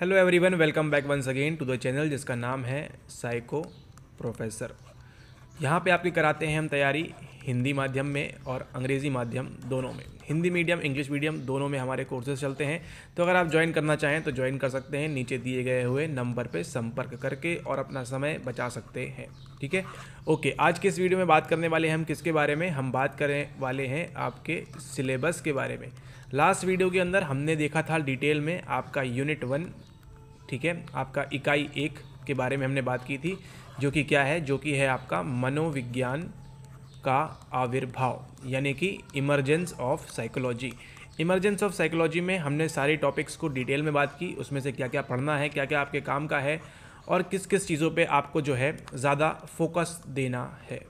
hello everyone welcome back once again to the channel जिसका नाम है साइको प्रोफेसर यहाँ पे आपकी कराते हैं हम तैयारी हिंदी माध्यम में और अंग्रेज़ी माध्यम दोनों में हिंदी मीडियम इंग्लिश मीडियम दोनों में हमारे कोर्सेज चलते हैं तो अगर आप ज्वाइन करना चाहें तो ज्वाइन कर सकते हैं नीचे दिए गए हुए नंबर पर संपर्क करके और अपना समय बचा सकते हैं ठीक है ओके आज के इस वीडियो में बात करने वाले हैं हम किसके बारे में हम बात करने वाले हैं आपके सिलेबस के बारे में लास्ट वीडियो के अंदर हमने देखा था डिटेल में आपका यूनिट वन ठीक है आपका इकाई एक के बारे में हमने बात की थी जो कि क्या है जो कि है आपका मनोविज्ञान का आविर्भाव यानी कि emergence of psychology emergence of psychology में हमने सारे टॉपिक्स को डिटेल में बात की उसमें से क्या क्या पढ़ना है क्या क्या आपके काम का है और किस किस चीज़ों पे आपको जो है ज़्यादा फोकस देना है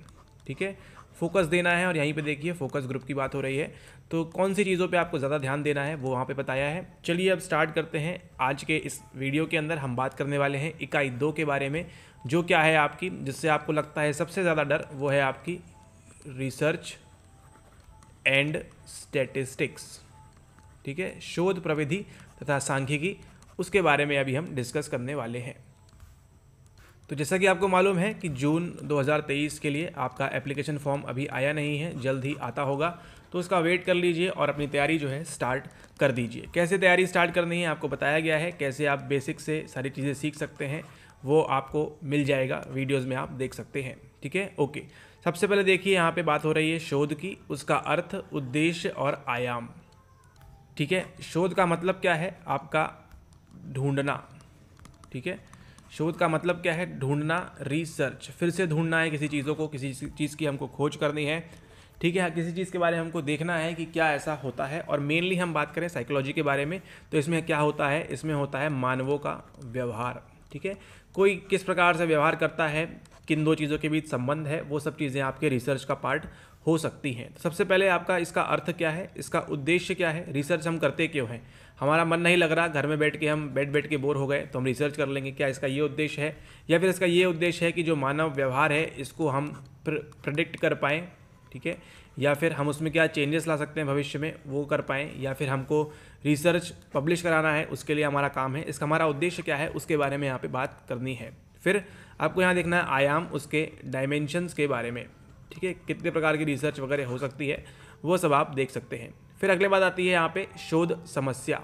ठीक है फोकस देना है और यहीं पे देखिए फोकस ग्रुप की बात हो रही है तो कौन सी चीज़ों पे आपको ज़्यादा ध्यान देना है वो वहाँ पे बताया है चलिए अब स्टार्ट करते हैं आज के इस वीडियो के अंदर हम बात करने वाले हैं इकाई दो के बारे में जो क्या है आपकी जिससे आपको लगता है सबसे ज़्यादा डर वो है आपकी रिसर्च एंड स्टेटिस्टिक्स ठीक है शोध प्रविधि तथा सांख्यिकी उसके बारे में अभी हम डिस्कस करने वाले हैं तो जैसा कि आपको मालूम है कि जून 2023 के लिए आपका एप्लीकेशन फॉर्म अभी आया नहीं है जल्द ही आता होगा तो उसका वेट कर लीजिए और अपनी तैयारी जो है स्टार्ट कर दीजिए कैसे तैयारी स्टार्ट करनी है आपको बताया गया है कैसे आप बेसिक से सारी चीज़ें सीख सकते हैं वो आपको मिल जाएगा वीडियोस में आप देख सकते हैं ठीक है ओके सबसे पहले देखिए यहाँ पे बात हो रही है शोध की उसका अर्थ उद्देश्य और आयाम ठीक है शोध का मतलब क्या है आपका ढूंढना ठीक है शोध का मतलब क्या है ढूंढना रिसर्च फिर से ढूंढना है किसी चीज़ों को किसी चीज़ की हमको खोज करनी है ठीक है किसी चीज़ के बारे में हमको देखना है कि क्या ऐसा होता है और मेनली हम बात करें साइकोलॉजी के बारे में तो इसमें क्या होता है इसमें होता है मानवों का व्यवहार ठीक है कोई किस प्रकार से व्यवहार करता है किन दो चीज़ों के बीच संबंध है वो सब चीज़ें आपके रिसर्च का पार्ट हो सकती हैं तो सबसे पहले आपका इसका अर्थ क्या है इसका उद्देश्य क्या है रिसर्च हम करते क्यों हैं हमारा मन नहीं लग रहा घर में बैठ के हम बैठ बैठ के बोर हो गए तो हम रिसर्च कर लेंगे क्या इसका ये उद्देश्य है या फिर इसका ये उद्देश्य है कि जो मानव व्यवहार है इसको हम प्र, प्रडिक्ट कर पाएँ ठीक है या फिर हम उसमें क्या चेंजेस ला सकते हैं भविष्य में वो कर पाएँ या फिर हमको रिसर्च पब्लिश कराना है उसके लिए हमारा काम है इसका हमारा उद्देश्य क्या है उसके बारे में यहाँ पे बात करनी है फिर आपको यहाँ देखना है आयाम उसके डायमेंशंस के बारे में ठीक है कितने प्रकार की रिसर्च वगैरह हो सकती है वो सब आप देख सकते हैं फिर अगले बात आती है यहाँ पे शोध समस्या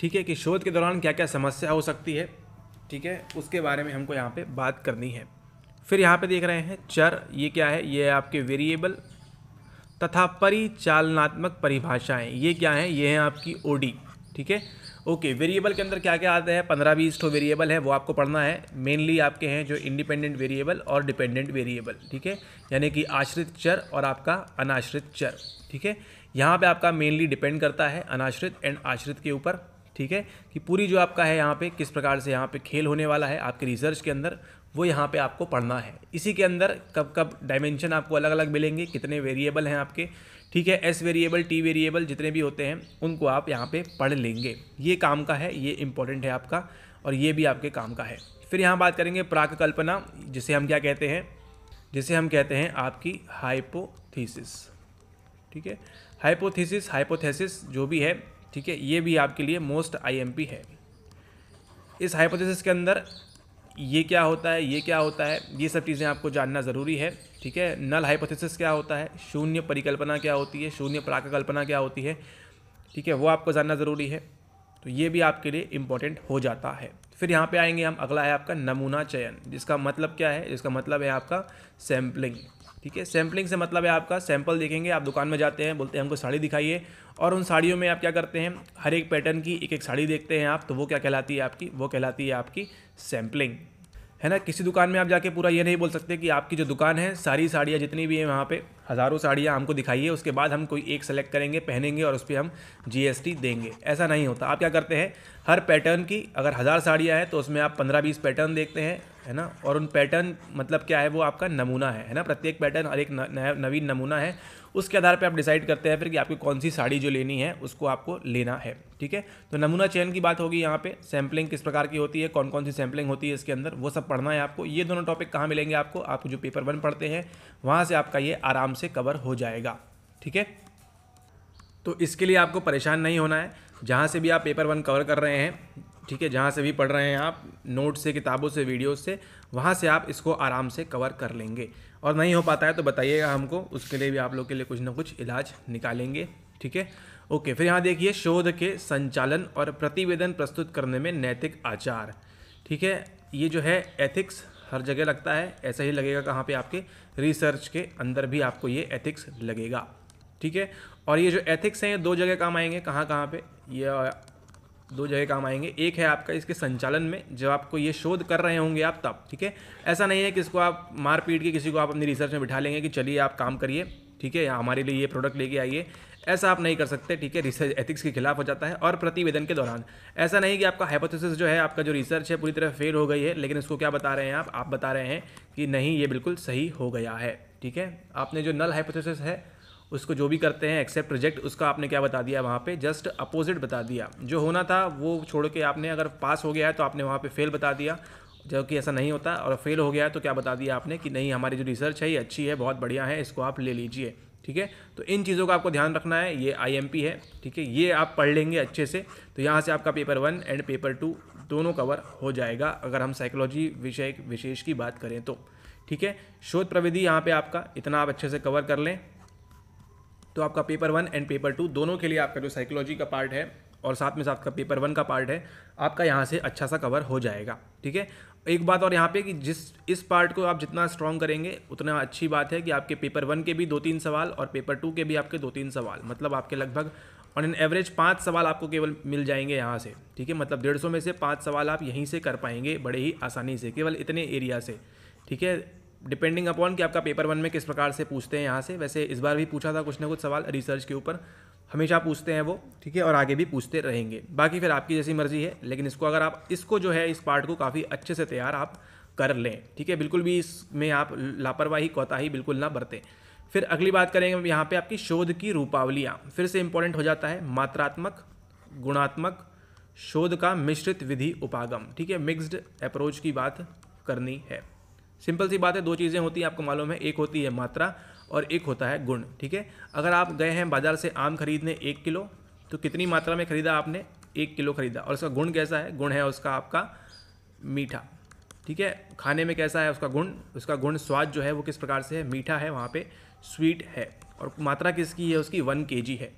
ठीक है कि शोध के दौरान क्या क्या समस्या हो सकती है ठीक है उसके बारे में हमको यहाँ पे बात करनी है फिर यहाँ पे देख रहे हैं चर ये क्या है ये आपके वेरिएबल तथा परिचालनात्मक परिभाषाएं ये क्या हैं ये हैं आपकी ओडी ठीक है ओके वेरिएबल के अंदर क्या क्या आता है पंद्रह बीस ठो वेरिएबल है वो आपको पढ़ना है मेनली आपके हैं जो इंडिपेंडेंट वेरिएबल और डिपेंडेंट वेरिएबल ठीक है यानी कि आश्रित चर और आपका अनाश्रित चर ठीक है यहाँ पे आपका मेनली डिपेंड करता है अनाश्रित एंड आश्रित के ऊपर ठीक है कि पूरी जो आपका है यहाँ पे किस प्रकार से यहाँ पे खेल होने वाला है आपके रिसर्च के अंदर वो यहाँ पे आपको पढ़ना है इसी के अंदर कब कब डायमेंशन आपको अलग अलग मिलेंगे कितने वेरिएबल हैं आपके ठीक है एस वेरिएबल टी वेरिएबल जितने भी होते हैं उनको आप यहाँ पे पढ़ लेंगे ये काम का है ये इंपॉर्टेंट है आपका और ये भी आपके काम का है फिर यहाँ बात करेंगे प्राक कल्पना जिसे हम क्या कहते हैं जिसे हम कहते हैं आपकी हाइपोथीसिस ठीक है हाइपोथीसिस हाइपोथेसिस जो भी है ठीक है ये भी आपके लिए मोस्ट आई है इस हाइपोथेसिस के अंदर ये क्या होता है ये क्या होता है ये सब चीज़ें आपको जानना ज़रूरी है ठीक है नल हाइपोथेसिस क्या होता है शून्य परिकल्पना क्या होती है शून्य प्राकल्पना क्या होती है ठीक है वो आपको जानना ज़रूरी है तो ये भी आपके लिए इम्पोर्टेंट हो जाता है फिर यहाँ पे आएंगे हम अगला है आपका नमूना चयन जिसका मतलब क्या है इसका मतलब है आपका सैम्पलिंग ठीक है सैम्पलिंग से मतलब है आपका सैंपल देखेंगे आप दुकान में जाते हैं बोलते हैं हमको साड़ी दिखाइए और उन साड़ियों में आप क्या करते हैं हर एक पैटर्न की एक एक साड़ी देखते हैं आप तो वो क्या कहलाती है आपकी वो कहलाती है आपकी सैम्पलिंग है ना किसी दुकान में आप जाके पूरा ये नहीं बोल सकते कि आपकी जो दुकान है सारी साड़ियाँ जितनी भी हैं वहाँ पे हज़ारों साड़ियाँ हमको दिखाइए उसके बाद हम कोई एक सेलेक्ट करेंगे पहनेंगे और उस पर हम जीएसटी देंगे ऐसा नहीं होता आप क्या करते हैं हर पैटर्न की अगर हज़ार साड़ियाँ हैं तो उसमें आप पंद्रह बीस पैटर्न देखते हैं है ना और उन पैटर्न मतलब क्या है वो आपका नमूना है है ना प्रत्येक पैटर्न हर एक नया नवीन नमूना है उसके आधार पर आप डिसाइड करते हैं फिर कि आपकी कौन सी साड़ी जो लेनी है उसको आपको लेना है ठीक है तो नमूना चयन की बात होगी यहाँ पे सैम्पलिंग किस प्रकार की होती है कौन कौन सी सैम्पलिंग होती है इसके अंदर वो सब पढ़ना है आपको ये दोनों टॉपिक कहाँ मिलेंगे आपको आप जो पेपर वन पढ़ते हैं वहाँ से आपका ये आराम से कवर हो जाएगा ठीक है तो इसके लिए आपको परेशान नहीं होना है जहाँ से भी आप पेपर वन कवर कर रहे हैं ठीक है जहाँ से भी पढ़ रहे हैं आप नोट्स से किताबों से वीडियोस से वहाँ से आप इसको आराम से कवर कर लेंगे और नहीं हो पाता है तो बताइएगा हमको उसके लिए भी आप लोग के लिए कुछ ना कुछ इलाज निकालेंगे ठीक है ओके फिर यहाँ देखिए शोध के संचालन और प्रतिवेदन प्रस्तुत करने में नैतिक आचार ठीक है ये जो है एथिक्स हर जगह लगता है ऐसा ही लगेगा कहाँ पे आपके रिसर्च के अंदर भी आपको ये एथिक्स लगेगा ठीक है और ये जो एथिक्स हैं ये दो जगह काम आएंगे कहाँ कहाँ पे ये दो जगह काम आएंगे एक है आपका इसके संचालन में जब आपको ये शोध कर रहे होंगे आप तब ठीक है ऐसा नहीं है कि इसको आप मार पीट के किसी को आप अपनी रिसर्च में बिठा लेंगे कि चलिए आप काम करिए ठीक है हमारे लिए ये प्रोडक्ट लेके आइए ऐसा आप नहीं कर सकते ठीक है रिसर्च एथिक्स के खिलाफ हो जाता है और प्रतिवेदन के दौरान ऐसा नहीं कि आपका हाइपोथेसिस जो है आपका जो रिसर्च है पूरी तरह फेल हो गई है लेकिन इसको क्या बता रहे हैं आप आप बता रहे हैं कि नहीं ये बिल्कुल सही हो गया है ठीक है आपने जो नल हाइपोथेसिस है उसको जो भी करते हैं एक्सेप्ट रिजेक्ट उसका आपने क्या बता दिया वहाँ पे जस्ट अपोजिट बता दिया जो होना था वो छोड़ के आपने अगर पास हो गया है तो आपने वहाँ पे फेल बता दिया जो कि ऐसा नहीं होता और फेल हो गया है तो क्या बता दिया आपने कि नहीं हमारी जो रिसर्च है ये अच्छी है बहुत बढ़िया है इसको आप ले लीजिए ठीक है तो इन चीज़ों का आपको ध्यान रखना है ये आई है ठीक है ये आप पढ़ लेंगे अच्छे से तो यहाँ से आपका paper one and paper two दोनों कवर हो जाएगा अगर हम साइकोलॉजी विषय विशेष की बात करें तो ठीक है शोध प्रविधि यहाँ पे आपका इतना आप अच्छे से कवर कर लें तो आपका paper one and paper two दोनों के लिए आपका जो साइकोलॉजी का पार्ट है और साथ में साथ का पेपर वन का पार्ट है आपका यहाँ से अच्छा सा कवर हो जाएगा ठीक है एक बात और यहाँ पे कि जिस इस पार्ट को आप जितना स्ट्रॉन्ग करेंगे उतना अच्छी बात है कि आपके पेपर वन के भी दो तीन सवाल और पेपर टू के भी आपके दो तीन सवाल मतलब आपके लगभग ऑन एन एवरेज पाँच सवाल आपको केवल मिल जाएंगे यहाँ से ठीक है मतलब डेढ़ सौ में से पाँच सवाल आप यहीं से कर पाएंगे बड़े ही आसानी से केवल इतने एरिया से ठीक है डिपेंडिंग अपॉन कि आपका पेपर वन में किस प्रकार से पूछते हैं यहाँ से वैसे इस बार भी पूछा था कुछ ना कुछ सवाल रिसर्च के ऊपर हमेशा पूछते हैं वो ठीक है और आगे भी पूछते रहेंगे बाकी फिर आपकी जैसी मर्जी है लेकिन इसको अगर आप इसको जो है इस पार्ट को काफ़ी अच्छे से तैयार आप कर लें ठीक है बिल्कुल भी इसमें आप लापरवाही कोताही बिल्कुल ना बरतें फिर अगली बात करेंगे यहाँ पे आपकी शोध की रूपावलियाँ फिर से इंपॉर्टेंट हो जाता है मात्रात्मक गुणात्मक शोध का मिश्रित विधि उपागम ठीक है मिक्स्ड अप्रोच की बात करनी है सिंपल सी बात है दो चीज़ें होती हैं आपको मालूम है एक होती है मात्रा और एक होता है गुण ठीक है अगर आप गए हैं बाज़ार से आम खरीदने एक किलो तो कितनी मात्रा में ख़रीदा आपने एक किलो ख़रीदा और उसका गुण कैसा है गुण है उसका आपका मीठा ठीक है खाने में कैसा है उसका गुण उसका गुण स्वाद जो है वो किस प्रकार से है मीठा है वहाँ पे स्वीट है और मात्रा किसकी है उसकी वन के है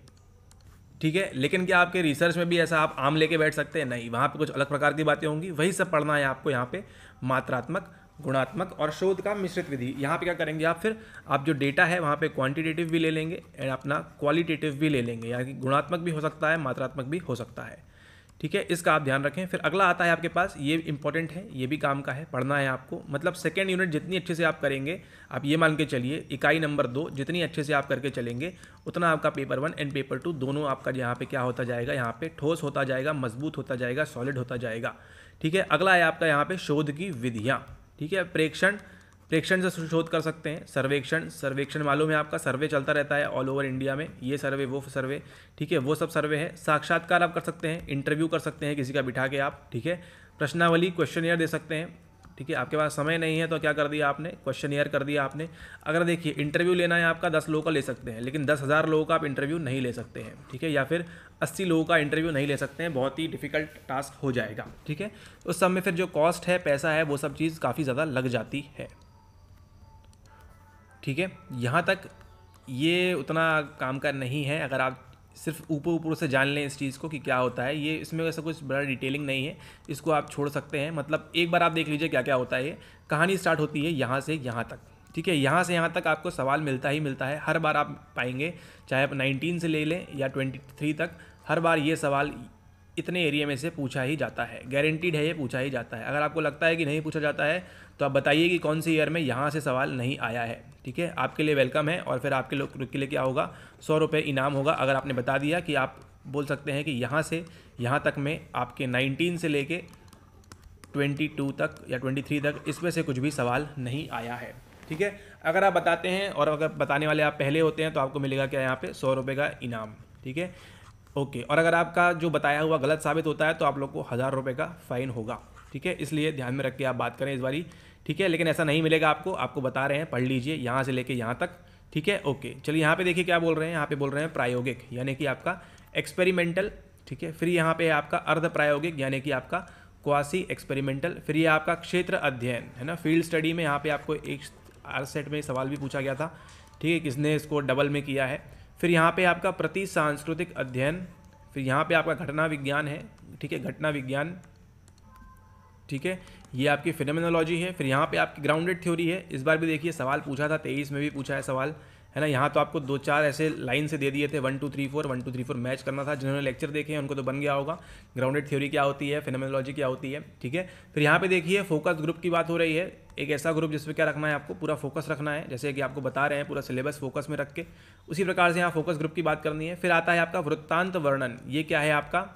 ठीक है लेकिन क्या आपके रिसर्च में भी ऐसा आप आम लेके बैठ सकते हैं नहीं वहाँ पे कुछ अलग प्रकार की बातें होंगी वही सब पढ़ना है आपको यहाँ पे मात्रात्मक गुणात्मक और शोध का मिश्रित विधि यहाँ पे क्या करेंगे आप फिर आप जो डेटा है वहाँ पे क्वांटिटेटिव भी ले लेंगे एंड अपना क्वालिटेटिव भी ले लेंगे यानी कि गुणात्मक भी हो सकता है मात्रात्मक भी हो सकता है ठीक है इसका आप ध्यान रखें फिर अगला आता है आपके पास ये इंपॉर्टेंट है ये भी काम का है पढ़ना है आपको मतलब सेकेंड यूनिट जितनी अच्छे से आप करेंगे आप ये मान के चलिए इकाई नंबर दो जितनी अच्छे से आप करके चलेंगे उतना आपका paper one and paper two दोनों आपका यहाँ पर क्या होता जाएगा यहाँ पर ठोस होता जाएगा मजबूत होता जाएगा सॉलिड होता जाएगा ठीक है अगला है आपका यहाँ पे शोध की विधियाँ ठीक है प्रेक्षण प्रेक्षण से शोध कर सकते हैं सर्वेक्षण सर्वेक्षण मालूम है आपका सर्वे चलता रहता है ऑल ओवर इंडिया में ये सर्वे वो सर्वे ठीक है वो सब सर्वे है साक्षात्कार आप कर सकते हैं इंटरव्यू कर सकते हैं किसी का बिठा के आप ठीक है प्रश्नावली क्वेश्चन दे सकते हैं ठीक है आपके पास समय नहीं है तो क्या कर दिया आपने क्वेश्चन ईयर कर दिया आपने अगर देखिए इंटरव्यू लेना है आपका दस लोगों का ले सकते हैं लेकिन दस हज़ार लोगों का आप इंटरव्यू नहीं ले सकते हैं ठीक है या फिर अस्सी लोगों का इंटरव्यू नहीं ले सकते हैं बहुत ही डिफिकल्ट टास्क हो जाएगा ठीक है उस समय में फिर जो कॉस्ट है पैसा है वो सब चीज़ काफ़ी ज़्यादा लग जाती है ठीक है यहाँ तक ये उतना काम का नहीं है अगर आप सिर्फ ऊपर ऊपर से जान लें इस चीज़ को कि क्या होता है ये इसमें वैसा कुछ बड़ा डिटेलिंग नहीं है इसको आप छोड़ सकते हैं मतलब एक बार आप देख लीजिए क्या क्या होता है ये कहानी स्टार्ट होती है यहाँ से यहाँ तक ठीक है यहाँ से यहाँ तक आपको सवाल मिलता ही मिलता है हर बार आप पाएंगे चाहे आप 19 से ले लें या 23 तक हर बार ये सवाल इतने एरिया में से पूछा ही जाता है गारंटीड है ये पूछा ही जाता है अगर आपको लगता है कि नहीं पूछा जाता है तो आप बताइए कि कौन से ईयर में यहाँ से सवाल नहीं आया है ठीक है आपके लिए वेलकम है और फिर आपके लोग के लिए क्या होगा सौ रुपये इनाम होगा अगर आपने बता दिया कि आप बोल सकते हैं कि यहाँ से यहाँ तक में आपके नाइनटीन से लेके ट्वेंटी टू तक या ट्वेंटी थ्री तक इसमें से कुछ भी सवाल नहीं आया है ठीक है अगर आप बताते हैं और अगर बताने वाले आप पहले होते हैं तो आपको मिलेगा क्या यहाँ पे सौ रुपये का इनाम ठीक है ओके और अगर आपका जो बताया हुआ गलत साबित होता है तो आप लोग को हज़ार रुपये का फ़ाइन होगा ठीक है इसलिए ध्यान में रख के आप बात करें इस बारी ठीक है लेकिन ऐसा नहीं मिलेगा आपको आपको बता रहे हैं पढ़ लीजिए यहाँ से लेके यहाँ तक ठीक है ओके चलिए यहाँ पे देखिए क्या बोल रहे हैं यहाँ पे बोल रहे हैं प्रायोगिक यानी कि आपका एक्सपेरिमेंटल ठीक है फिर यहाँ पे आपका अर्ध प्रायोगिक यानी कि आपका क्वासी एक्सपेरिमेंटल फिर ये आपका क्षेत्र अध्ययन है ना फील्ड स्टडी में यहाँ पे आपको एक आर सेट में सवाल भी पूछा गया था ठीक है किसने इसको डबल में किया है फिर यहाँ पे आपका प्रति सांस्कृतिक अध्ययन फिर यहाँ पे आपका घटना विज्ञान है ठीक है घटना विज्ञान ठीक है ये आपकी फिनोमिनोलॉजी है फिर यहाँ पे आपकी ग्राउंडेड थ्योरी है इस बार भी देखिए सवाल पूछा था तेईस में भी पूछा है सवाल है ना यहाँ तो आपको दो चार ऐसे लाइन से दे दिए थे one two three four one two three four match करना था जिन्होंने लेक्चर देखे हैं उनको तो बन गया होगा ग्राउंडेड थ्योरी क्या होती है फिनमोलॉजी क्या होती है ठीक है फिर यहाँ पे देखिए फोकस ग्रुप की बात हो रही है एक ऐसा ग्रुप जिसमें क्या रखना है आपको पूरा फोकस रखना है जैसे कि आपको बता रहे हैं पूरा सिलेबस फोकस में रख के उसी प्रकार से यहाँ फोकस ग्रुप की बात करनी है फिर आता है आपका वृत्तांत वर्णन ये क्या है आपका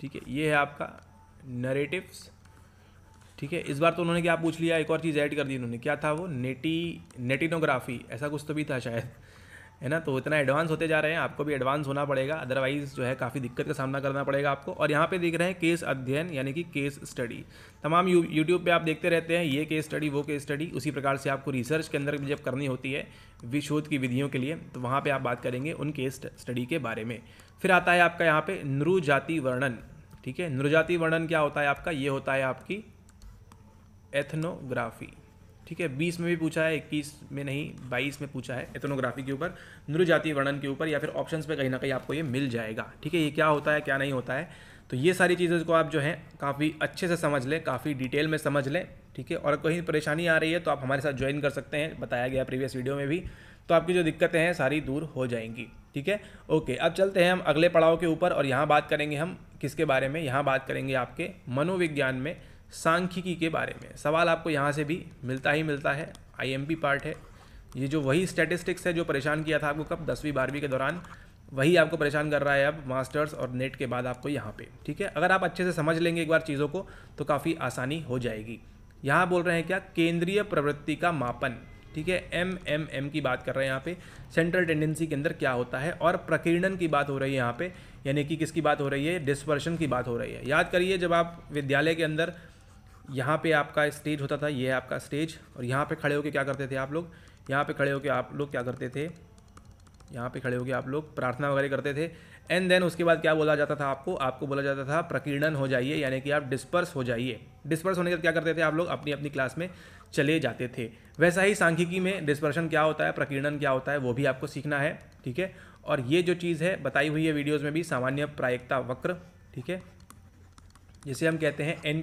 ठीक है ये है आपका नरेटिव्स ठीक है इस बार तो उन्होंने क्या पूछ लिया एक और चीज़ ऐड कर दी उन्होंने क्या था वो नेटी नेटिनोग्राफी ऐसा कुछ तो भी था शायद है ना तो इतना एडवांस होते जा रहे हैं आपको भी एडवांस होना पड़ेगा अदरवाइज़ जो है काफ़ी दिक्कत का सामना करना पड़ेगा आपको और यहाँ पे देख रहे हैं केस अध्ययन यानी कि केस स्टडी तमाम यू यूट्यूब पर आप देखते रहते हैं ये केस स्टडी वो केस स्टडी उसी प्रकार से आपको रिसर्च के अंदर जब करनी होती है विशोध की विधियों के लिए तो वहाँ पर आप बात करेंगे उन केस स्टडी के बारे में फिर आता है आपका यहाँ पर नृजाति वर्णन ठीक है नृजाति वर्णन क्या होता है आपका ये होता है आपकी एथनोग्राफी ठीक है बीस में भी पूछा है इक्कीस में नहीं बाईस में पूछा है एथनोग्राफी के ऊपर नृजातीय वर्णन के ऊपर या फिर ऑप्शन पर कहीं ना कहीं आपको ये मिल जाएगा ठीक है ये क्या होता है क्या नहीं होता है तो ये सारी चीज़ों को आप जो है काफ़ी अच्छे से समझ लें काफ़ी डिटेल में समझ लें ठीक है और कहीं परेशानी आ रही है तो आप हमारे साथ ज्वाइन कर सकते हैं बताया गया प्रीवियस वीडियो में भी तो आपकी जो दिक्कतें हैं सारी दूर हो जाएंगी ठीक है ओके अब चलते हैं हम अगले पड़ाव के ऊपर और यहाँ बात करेंगे हम किसके बारे में यहाँ बात करेंगे आपके मनोविज्ञान में सांख्यिकी के बारे में सवाल आपको यहाँ से भी मिलता ही मिलता है आईएमपी पार्ट है ये जो वही स्टैटिस्टिक्स है जो परेशान किया था आपको कब दसवीं बारहवीं के दौरान वही आपको परेशान कर रहा है अब मास्टर्स और नेट के बाद आपको यहाँ पे ठीक है अगर आप अच्छे से समझ लेंगे एक बार चीज़ों को तो काफ़ी आसानी हो जाएगी यहाँ बोल रहे हैं क्या केंद्रीय प्रवृत्ति का मापन ठीक है एम एम एम की बात कर रहे हैं यहाँ पे सेंट्रल टेंडेंसी के अंदर क्या होता है और प्रकीर्णन की बात हो रही है यहाँ पे यानी कि किसकी बात हो रही है डिस्पर्शन की बात हो रही है याद करिए जब आप विद्यालय के अंदर यहाँ पे आपका स्टेज होता था ये है आपका स्टेज और यहाँ पे खड़े होकर क्या करते थे आप लोग यहाँ पे खड़े होकर आप लोग क्या करते थे यहाँ पे खड़े होके आप लोग प्रार्थना वगैरह करते थे एंड देन उसके बाद क्या बोला जाता था आपको आपको बोला जाता था प्रकीर्णन हो जाइए यानी कि आप डिस्पर्स हो जाइए डिस्पर्स होने के बाद क्या करते थे आप लोग अपनी अपनी क्लास में चले जाते थे वैसा ही सांख्यिकी में डिस्पर्शन क्या होता है प्रकीर्णन क्या होता है वो भी आपको सीखना है ठीक है और ये जो चीज़ है बताई हुई है वीडियोज़ में भी सामान्य प्रायिकता वक्र ठीक है जिसे हम कहते हैं एन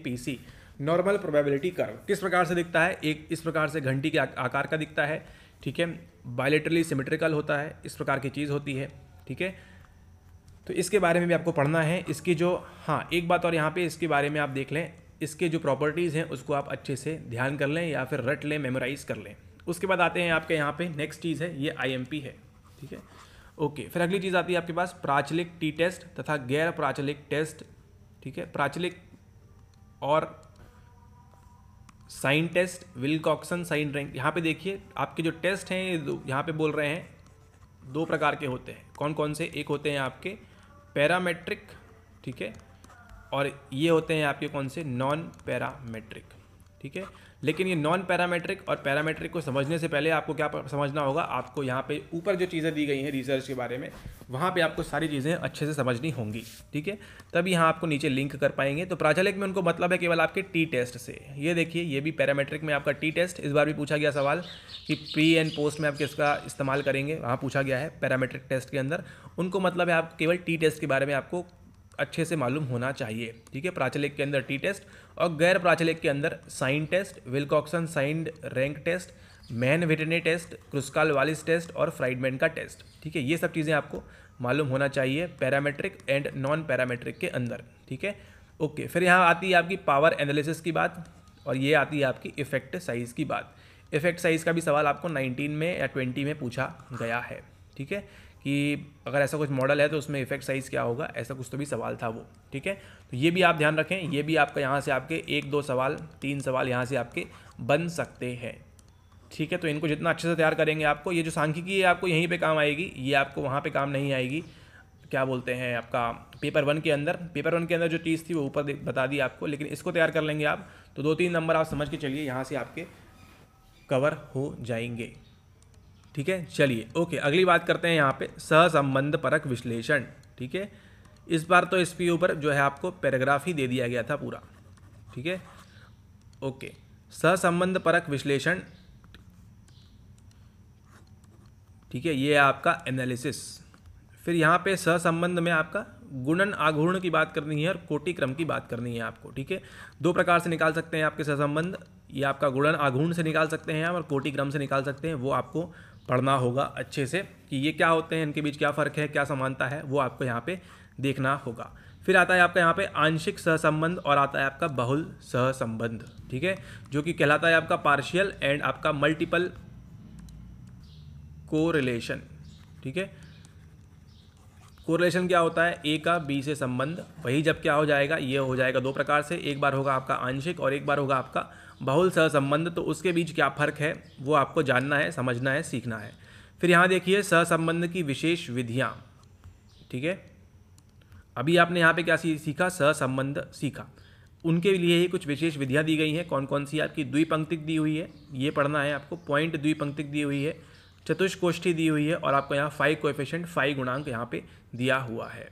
नॉर्मल प्रोबेबिलिटी कर्व किस प्रकार से दिखता है एक इस प्रकार से घंटी के आकार का दिखता है ठीक है बायोलेटरली सिमेट्रिकल होता है इस प्रकार की चीज़ होती है ठीक है तो इसके बारे में भी आपको पढ़ना है इसकी जो हाँ एक बात और यहाँ पे इसके बारे में आप देख लें इसके जो प्रॉपर्टीज़ हैं उसको आप अच्छे से ध्यान कर लें या फिर रट लें मेमोराइज़ कर लें उसके बाद आते हैं आपके यहाँ पे नेक्स्ट चीज़ है ये आईएमपी है ठीक है ओके फिर अगली चीज़ आती है आपके पास प्राचलिक टी टेस्ट तथा गैर प्राचलिक टेस्ट ठीक है प्राचलिक और sign test Wilcoxon sign rank यहाँ पे देखिए आपके जो टेस्ट हैं यहाँ पे बोल रहे हैं दो प्रकार के होते हैं कौन कौन से एक होते हैं आपके पैरामेट्रिक ठीक है और ये होते हैं आपके कौन से नॉन पैरामेट्रिक ठीक है लेकिन ये नॉन पैरामेट्रिक और पैरामेट्रिक को समझने से पहले आपको क्या समझना होगा आपको यहाँ पे ऊपर जो चीज़ें दी गई हैं रिसर्च के बारे में वहाँ पे आपको सारी चीज़ें अच्छे से समझनी होंगी ठीक है तभी यहाँ आपको नीचे लिंक कर पाएंगे तो प्राचलिक में उनको मतलब है केवल आपके टी टेस्ट से ये देखिए ये भी पैरामेट्रिक में आपका टी टेस्ट इस बार भी पूछा गया सवाल कि प्री एंड पोस्ट में आप किसका इस्तेमाल करेंगे वहाँ पूछा गया है पैरामेट्रिक टेस्ट के अंदर उनको मतलब है आप केवल टी टेस्ट के बारे में आपको अच्छे से मालूम होना चाहिए ठीक है प्राचलिक के अंदर टी टेस्ट और गैर प्राचलिक के अंदर sign test Wilcoxon signed rank test Mann Whitney test Kruskal Wallis test और फ्राइडमैन का टेस्ट ठीक है ये सब चीज़ें आपको मालूम होना चाहिए पैरामेट्रिक एंड नॉन पैरामेट्रिक के अंदर ठीक है ओके फिर यहाँ आती है आपकी पावर एनालिसिस की बात और ये आती है आपकी इफेक्ट साइज़ की बात इफेक्ट साइज़ का भी सवाल आपको 19 में या 20 में पूछा गया है ठीक है कि अगर ऐसा कुछ मॉडल है तो उसमें इफेक्ट साइज़ क्या होगा ऐसा कुछ तो भी सवाल था वो ठीक है तो ये भी आप ध्यान रखें ये भी आपका यहाँ से आपके एक दो सवाल तीन सवाल यहाँ से आपके बन सकते हैं ठीक है तो इनको जितना अच्छे से तैयार करेंगे आपको ये जो सांख्यिकी है आपको यहीं पर काम आएगी ये आपको वहाँ पर काम नहीं आएगी क्या बोलते हैं आपका पेपर वन के अंदर पेपर वन के अंदर जो चीज़ थी वो ऊपर बता दी आपको लेकिन इसको तैयार कर लेंगे आप तो दो तीन नंबर आप समझ के चलिए यहाँ से आपके कवर हो जाएंगे ठीक है चलिए ओके अगली बात करते हैं यहाँ पे सहसंबंध परक विश्लेषण ठीक है इस बार तो इस पी ऊपर जो है आपको पैराग्राफ ही दे दिया गया था पूरा ठीक है ओके सहसंबंध परक विश्लेषण ठीक है ये आपका एनालिसिस फिर यहाँ पे सहसंबंध में आपका गुणन आघूर्ण की बात करनी है और कोटि क्रम की बात करनी है आपको ठीक है दो प्रकार से निकाल सकते हैं आपके सहसंबंध ये आपका गुणन आघूर्ण से निकाल सकते हैं और कोटि क्रम से निकाल सकते हैं वो आपको पढ़ना होगा अच्छे से कि ये क्या होते हैं इनके बीच क्या फ़र्क है क्या समानता है वो आपको यहाँ पे देखना होगा फिर आता है आपका यहाँ पे आंशिक सहसंबंध और आता है आपका बहुल सहसंबंध ठीक है जो कि कहलाता है आपका पार्शियल एंड आपका मल्टीपल कोरिलेशन ठीक है कोरिलेशन क्या होता है ए का बी से संबंध वही जब क्या हो जाएगा ये हो जाएगा दो प्रकार से एक बार होगा आपका आंशिक और एक बार होगा आपका बहुल सहसंबंध तो उसके बीच क्या फ़र्क है वो आपको जानना है समझना है सीखना है फिर यहाँ देखिए सहसंबंध की विशेष विधियाँ ठीक है अभी आपने यहाँ पे क्या सीखा सहसंबंध सीखा उनके लिए ही कुछ विशेष विधियाँ दी गई हैं कौन कौन सी आपकी द्विपंक्तिक दी हुई है ये पढ़ना है आपको पॉइंट द्विपंक्तिक दी हुई है चतुष्कोष्ठी दी हुई है और आपको यहाँ फाइव कोएफिशिएंट फाइव गुणांक यहाँ पे दिया हुआ है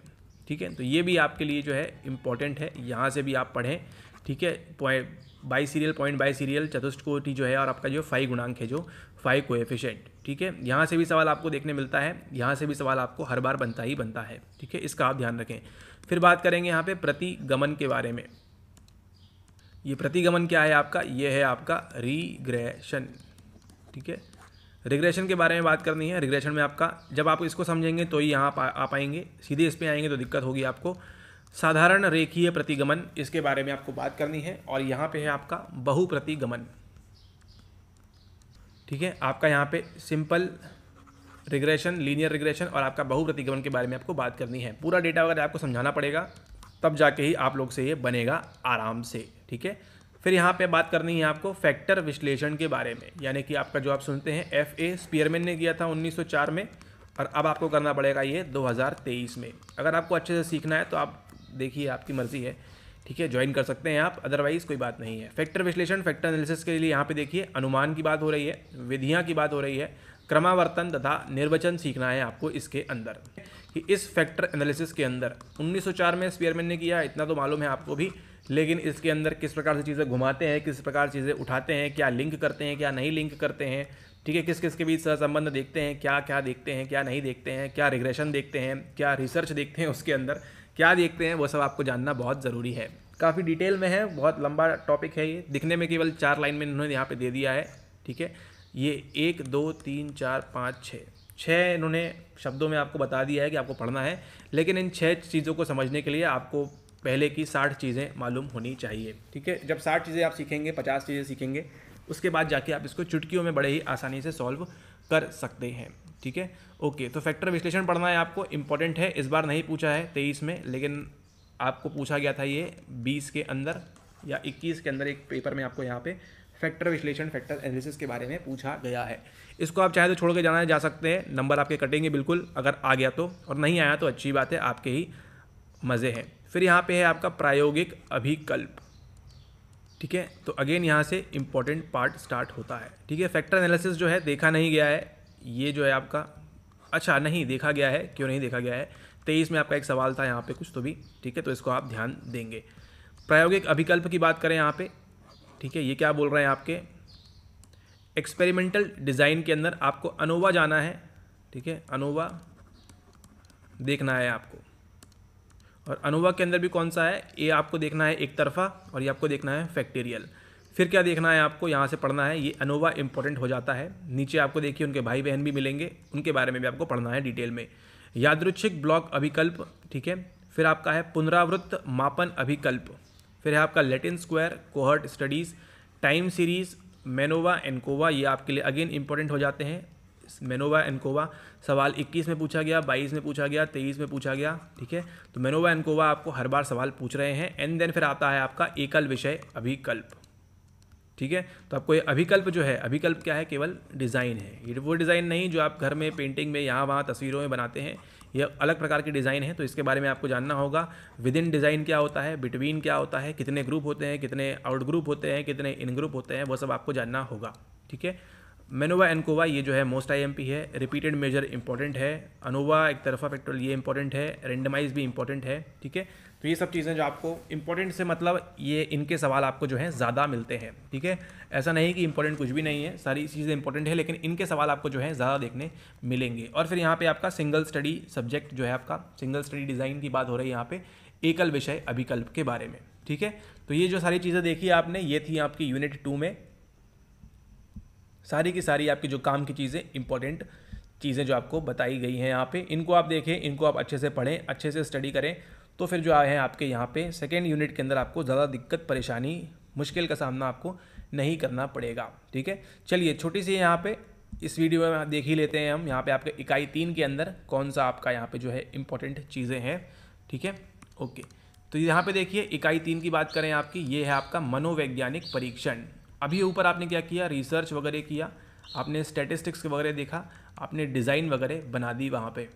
ठीक है तो ये भी आपके लिए जो है इम्पॉर्टेंट है यहाँ से भी आप पढ़ें ठीक है biserial point biserial चतुष्टकोटि जो है और आपका जो फाइव गुणांक है जो फाइव एफिशेंट ठीक है यहाँ से भी सवाल आपको देखने मिलता है यहाँ से भी सवाल आपको हर बार बनता ही बनता है ठीक है इसका आप ध्यान रखें फिर बात करेंगे यहाँ पे प्रतिगमन के बारे में ये प्रतिगमन क्या है आपका ये है आपका रिग्रेशन ठीक है रिग्रेशन के बारे में बात करनी है रिग्रेशन में आपका जब आप इसको समझेंगे तो ही यहाँ आ पाएंगे सीधे इस पर आएंगे तो दिक्कत होगी आपको साधारण रेखीय प्रतिगमन इसके बारे में आपको बात करनी है और यहाँ पे है आपका बहुप्रतिगमन ठीक है आपका यहाँ पे सिंपल रिग्रेशन लीनियर रिग्रेशन और आपका बहुप्रतिगमन के बारे में आपको बात करनी है पूरा डेटा वगैरह आपको समझाना पड़ेगा तब जाके ही आप लोग से ये बनेगा आराम से ठीक है फिर यहाँ पे बात करनी है आपको फैक्टर विश्लेषण के बारे में यानी कि आपका जो आप सुनते हैं एफ ए स्पियरमैन ने किया था 1904 में और अब आपको करना पड़ेगा ये 2023 में अगर आपको अच्छे से सीखना है तो आप देखिए आपकी मर्ज़ी है ठीक है ज्वाइन कर सकते हैं आप अदरवाइज़ कोई बात नहीं है फैक्टर विश्लेषण फैक्टर एनालिसिस के लिए यहाँ पे देखिए अनुमान की बात हो रही है विधियाँ की बात हो रही है क्रमावर्तन तथा निर्वचन सीखना है आपको इसके अंदर कि इस फैक्टर एनालिसिस के अंदर 1904 में स्पेयरमैन ने किया इतना तो मालूम है आपको भी लेकिन इसके अंदर किस प्रकार से चीज़ें घुमाते हैं किस प्रकार चीज़ें उठाते हैं क्या लिंक करते हैं क्या नहीं लिंक करते हैं ठीक है किस किस के बीच सहसंबंध देखते हैं क्या क्या देखते हैं क्या नहीं देखते हैं क्या रिग्रेशन देखते हैं क्या रिसर्च देखते हैं उसके अंदर क्या देखते हैं वो सब आपको जानना बहुत ज़रूरी है काफ़ी डिटेल में है बहुत लंबा टॉपिक है ये दिखने में केवल चार लाइन में इन्होंने यहाँ पे दे दिया है ठीक है ये एक दो तीन चार पाँच छः छः इन्होंने शब्दों में आपको बता दिया है कि आपको पढ़ना है लेकिन इन छः चीज़ों को समझने के लिए आपको पहले की साठ चीज़ें मालूम होनी चाहिए ठीक है जब साठ चीज़ें आप सीखेंगे पचास चीज़ें सीखेंगे उसके बाद जाके आप इसको चुटकियों में बड़े ही आसानी से सॉल्व कर सकते हैं ठीक है ओके तो फैक्टर विश्लेषण पढ़ना है आपको इंपॉर्टेंट है इस बार नहीं पूछा है तेईस में लेकिन आपको पूछा गया था ये बीस के अंदर या इक्कीस के अंदर एक पेपर में आपको यहाँ पे फैक्टर विश्लेषण फैक्टर एनालिसिस के बारे में पूछा गया है इसको आप चाहे तो छोड़ के जाना जा सकते हैं नंबर आपके कटेंगे बिल्कुल अगर आ गया तो और नहीं आया तो अच्छी बात है आपके ही मज़े हैं फिर यहाँ पे है आपका प्रायोगिक अभिकल्प ठीक है तो अगेन यहाँ से इम्पॉर्टेंट पार्ट स्टार्ट होता है ठीक है फैक्टर एनालिसिस जो है देखा नहीं गया है ये जो है आपका अच्छा नहीं देखा गया है क्यों नहीं देखा गया है तेईस में आपका एक सवाल था यहाँ पे कुछ तो भी ठीक है तो इसको आप ध्यान देंगे प्रायोगिक अभिकल्प की बात करें यहाँ पे ठीक है ये क्या बोल रहे हैं आपके एक्सपेरिमेंटल डिज़ाइन के अंदर आपको अनोवा जाना है ठीक है अनोवा देखना है आपको और अनोवा के अंदर भी कौन सा है ये आपको देखना है एक तरफा और ये आपको देखना है फैक्टेरियल फिर क्या देखना है आपको यहाँ से पढ़ना है ये अनोवा इंपॉर्टेंट हो जाता है नीचे आपको देखिए उनके भाई बहन भी मिलेंगे उनके बारे में भी आपको पढ़ना है डिटेल में यादृच्छिक ब्लॉक अभिकल्प ठीक है फिर आपका है पुनरावृत्त मापन अभिकल्प फिर है आपका Latin square cohort studies time series MANOVA ANCOVA ये आपके लिए अगेन इंपॉर्टेंट हो जाते हैं मेनोवा एनकोवा सवाल 21 में पूछा गया 22 में पूछा गया 23 में पूछा गया ठीक है तो मेनोवा एनकोवा आपको हर बार सवाल पूछ रहे हैं एंड देन फिर आता है आपका एकल विषय अभिकल्प ठीक है तो आपको ये अभिकल्प जो है अभिकल्प क्या है केवल डिज़ाइन है ये वो डिज़ाइन नहीं जो आप घर में पेंटिंग में यहाँ वहाँ तस्वीरों में बनाते हैं ये अलग प्रकार के डिज़ाइन है तो इसके बारे में आपको जानना होगा विद इन डिज़ाइन क्या होता है बिटवीन क्या होता है कितने ग्रुप होते हैं कितने आउट ग्रुप होते हैं कितने इन ग्रुप होते हैं वो सब आपको जानना होगा ठीक है मेनोवा एनकोवा ये जो है मोस्ट आईएमपी है रिपीटेड मेजर इंपॉर्टेंट है अनोवा एक तरफा फैक्टोरियल ये इंपॉर्टेंट है रेंडमाइज भी इंपॉर्टेंट है ठीक है तो ये सब चीज़ें जो आपको इंपॉर्टेंट से मतलब ये इनके सवाल आपको जो है ज़्यादा मिलते हैं ठीक है ऐसा नहीं कि इंपॉर्टेंट कुछ भी नहीं है सारी चीज़ें इंपॉर्टेंट है लेकिन इनके सवाल आपको जो है ज़्यादा देखने मिलेंगे और फिर यहाँ पर आपका सिंगल स्टडी सब्जेक्ट जो है आपका सिंगल स्टडी डिज़ाइन की बात हो रही है यहाँ पर एकल विषय अभिकल्प के बारे में ठीक है तो ये जो सारी चीज़ें देखी आपने ये थी आपकी यूनिट टू में सारी की सारी आपकी जो काम की चीज़ें इंपॉर्टेंट चीज़ें जो आपको बताई गई हैं यहाँ पे इनको आप देखें इनको आप अच्छे से पढ़ें अच्छे से स्टडी करें तो फिर जो आए हैं आपके यहाँ पे सेकेंड यूनिट के अंदर आपको ज़्यादा दिक्कत परेशानी मुश्किल का सामना आपको नहीं करना पड़ेगा ठीक है चलिए छोटी सी यहाँ पे इस वीडियो में देख ही लेते हैं हम यहाँ पे आपके इकाई तीन के अंदर कौन सा आपका यहाँ पे जो है इंपॉर्टेंट चीज़ें हैं ठीक है ओके तो यहाँ पे देखिए इकाई तीन की बात करें आपकी ये है आपका मनोवैज्ञानिक परीक्षण अभी ऊपर आपने क्या किया रिसर्च वगैरह किया आपने स्टेटिस्टिक्स वगैरह देखा आपने डिज़ाइन वगैरह बना दी वहाँ पर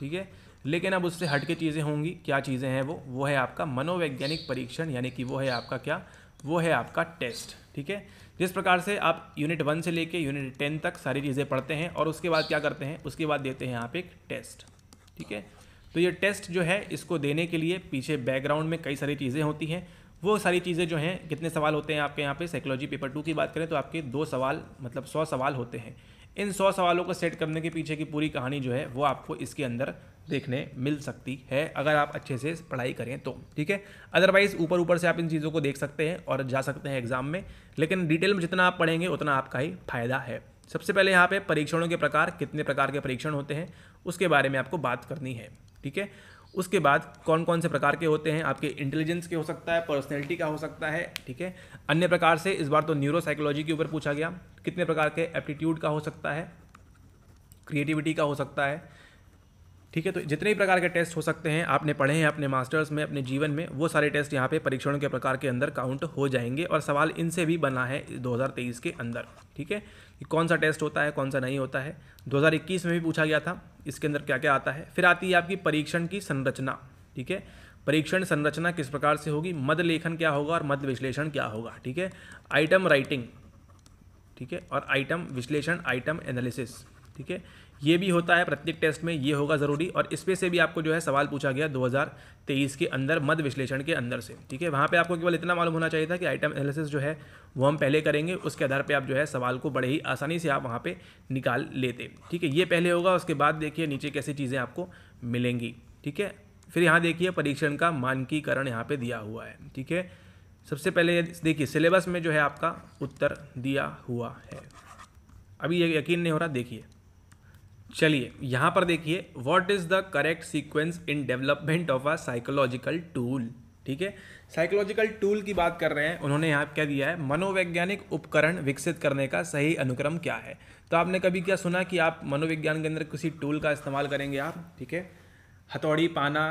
ठीक है लेकिन अब उससे हट के चीज़ें होंगी क्या चीज़ें हैं वो वो है आपका मनोवैज्ञानिक परीक्षण यानी कि वो है आपका क्या वो है आपका टेस्ट ठीक है जिस प्रकार से आप यूनिट वन से लेके यूनिट टेन तक सारी चीज़ें पढ़ते हैं और उसके बाद क्या करते हैं उसके बाद देते हैं आप एक टेस्ट ठीक है तो ये टेस्ट जो है इसको देने के लिए पीछे बैकग्राउंड में कई सारी चीज़ें होती हैं वो सारी चीज़ें जो हैं कितने सवाल होते हैं आपके यहाँ पे साइकोलॉजी पेपर टू की बात करें तो आपके दो सवाल मतलब सौ सवाल होते हैं इन सौ सवालों को सेट करने के पीछे की पूरी कहानी जो है वो आपको इसके अंदर देखने मिल सकती है अगर आप अच्छे से पढ़ाई करें तो ठीक है अदरवाइज ऊपर ऊपर से आप इन चीज़ों को देख सकते हैं और जा सकते हैं एग्जाम में लेकिन डिटेल में जितना आप पढ़ेंगे उतना आपका ही फायदा है सबसे पहले यहाँ पे परीक्षणों के प्रकार कितने प्रकार के परीक्षण होते हैं उसके बारे में आपको बात करनी है ठीक है उसके बाद कौन कौन से प्रकार के होते हैं आपके इंटेलिजेंस के हो सकता है पर्सनैलिटी का हो सकता है ठीक है अन्य प्रकार से इस बार तो न्यूरो साइकोलॉजी के ऊपर पूछा गया कितने प्रकार के एप्टीट्यूड का हो सकता है क्रिएटिविटी का हो सकता है ठीक है तो जितने भी प्रकार के टेस्ट हो सकते हैं आपने पढ़े हैं अपने मास्टर्स में अपने जीवन में वो सारे टेस्ट यहाँ पे परीक्षणों के प्रकार के अंदर काउंट हो जाएंगे और सवाल इनसे भी बना है 2023 के अंदर ठीक है कि कौन सा टेस्ट होता है कौन सा नहीं होता है 2021 में भी पूछा गया था इसके अंदर क्या क्या आता है फिर आती है आपकी परीक्षण की संरचना ठीक है परीक्षण संरचना किस प्रकार से होगी मद लेखन क्या होगा और मद विश्लेषण क्या होगा ठीक है आइटम राइटिंग ठीक है और आइटम विश्लेषण आइटम एनालिसिस ठीक है ये भी होता है प्रत्येक टेस्ट में ये होगा ज़रूरी और इस पे से भी आपको जो है सवाल पूछा गया 2023 के अंदर मध्य विश्लेषण के अंदर से ठीक है वहाँ पे आपको केवल इतना मालूम होना चाहिए था कि आइटम एनालिसिस जो है वो हम पहले करेंगे उसके आधार पे आप जो है सवाल को बड़े ही आसानी से आप वहाँ पर निकाल लेते ठीक है ये पहले होगा उसके बाद देखिए नीचे कैसी चीज़ें आपको मिलेंगी ठीक है फिर यहाँ देखिए परीक्षण का मानकीकरण यहाँ पर दिया हुआ है ठीक है सबसे पहले देखिए सिलेबस में जो है आपका उत्तर दिया हुआ है अभी ये यकीन नहीं हो रहा देखिए चलिए यहाँ पर देखिए what is the correct sequence in development of a psychological tool ठीक है साइकोलॉजिकल टूल की बात कर रहे हैं उन्होंने यहाँ क्या दिया है मनोवैज्ञानिक उपकरण विकसित करने का सही अनुक्रम क्या है तो आपने कभी क्या सुना कि आप मनोविज्ञान के अंदर किसी टूल का इस्तेमाल करेंगे आप ठीक है हथौड़ी पाना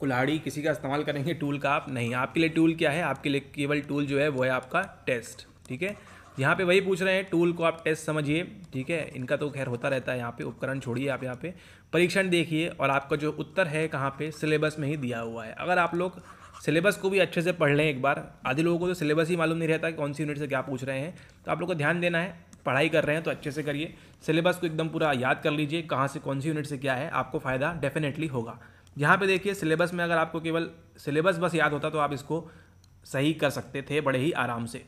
कुल्हाड़ी किसी का इस्तेमाल करेंगे टूल का आप नहीं आपके लिए टूल क्या है आपके लिए केवल टूल जो है वो है आपका टेस्ट ठीक है यहाँ पे वही पूछ रहे हैं टूल को आप टेस्ट समझिए ठीक है इनका तो खैर होता रहता है यहाँ पे उपकरण छोड़िए आप यहाँ पे परीक्षण देखिए और आपका जो उत्तर है कहाँ पे सिलेबस में ही दिया हुआ है अगर आप लोग सिलेबस को भी अच्छे से पढ़ लें एक बार आधे लोगों को तो सिलेबस ही मालूम नहीं रहता कि कौन सी यूनिट से क्या पूछ रहे हैं तो आप लोग को ध्यान देना है पढ़ाई कर रहे हैं तो अच्छे से करिए सिलेबस को एकदम पूरा याद कर लीजिए कहाँ से कौन सी यूनिट से क्या है आपको फ़ायदा डेफिनेटली होगा यहाँ पे देखिए सिलेबस में अगर आपको केवल सिलेबस बस याद होता तो आप इसको सही कर सकते थे बड़े ही आराम से